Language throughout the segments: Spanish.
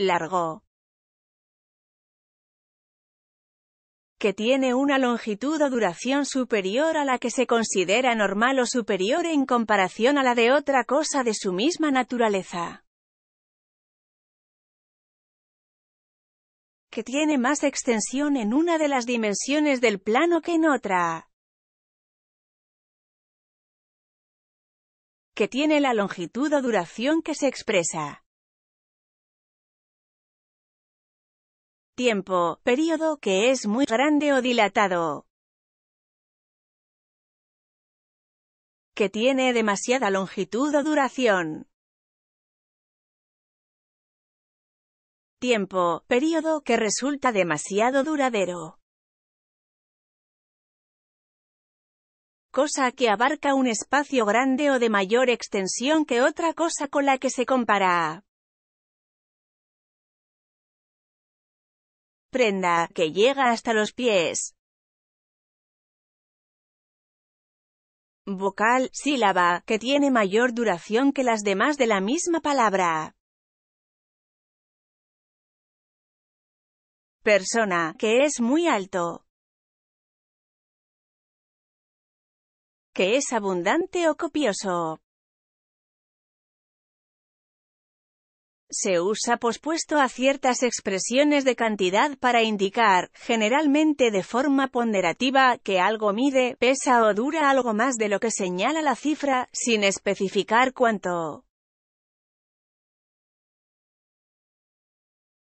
largo, que tiene una longitud o duración superior a la que se considera normal o superior en comparación a la de otra cosa de su misma naturaleza. que tiene más extensión en una de las dimensiones del plano que en otra. que tiene la longitud o duración que se expresa tiempo, periodo que es muy grande o dilatado. Que tiene demasiada longitud o duración. Tiempo, periodo que resulta demasiado duradero. cosa que abarca un espacio grande o de mayor extensión que otra cosa con la que se compara. Prenda, que llega hasta los pies. Vocal, sílaba, que tiene mayor duración que las demás de la misma palabra. Persona, que es muy alto. Que es abundante o copioso. Se usa pospuesto a ciertas expresiones de cantidad para indicar, generalmente de forma ponderativa, que algo mide, pesa o dura algo más de lo que señala la cifra, sin especificar cuánto.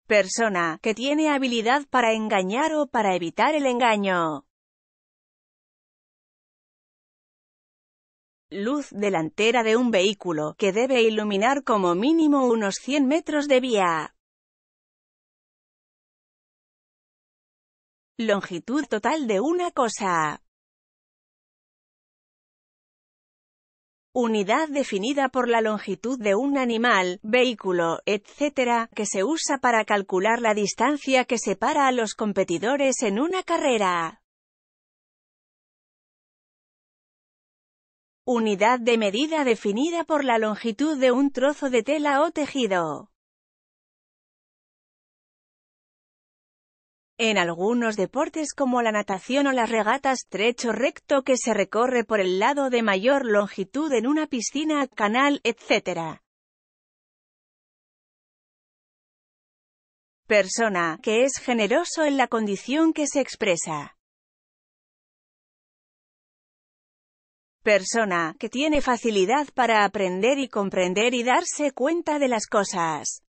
Persona, que tiene habilidad para engañar o para evitar el engaño. luz delantera de un vehículo, que debe iluminar como mínimo unos 100 metros de vía. Longitud total de una cosa. Unidad definida por la longitud de un animal, vehículo, etc., que se usa para calcular la distancia que separa a los competidores en una carrera. Unidad de medida definida por la longitud de un trozo de tela o tejido. En algunos deportes como la natación o las regatas, trecho recto que se recorre por el lado de mayor longitud en una piscina, canal, etc. Persona, que es generoso en la condición que se expresa. persona que tiene facilidad para aprender y comprender y darse cuenta de las cosas.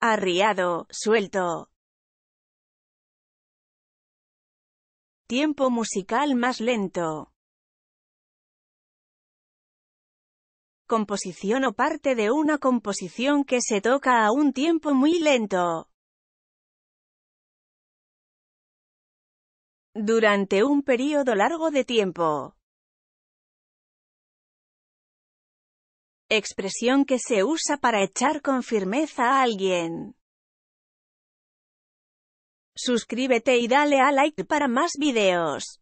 Arriado, suelto. Tiempo musical más lento. Composición o parte de una composición que se toca a un tiempo muy lento. Durante un período largo de tiempo. Expresión que se usa para echar con firmeza a alguien. Suscríbete y dale a like para más videos.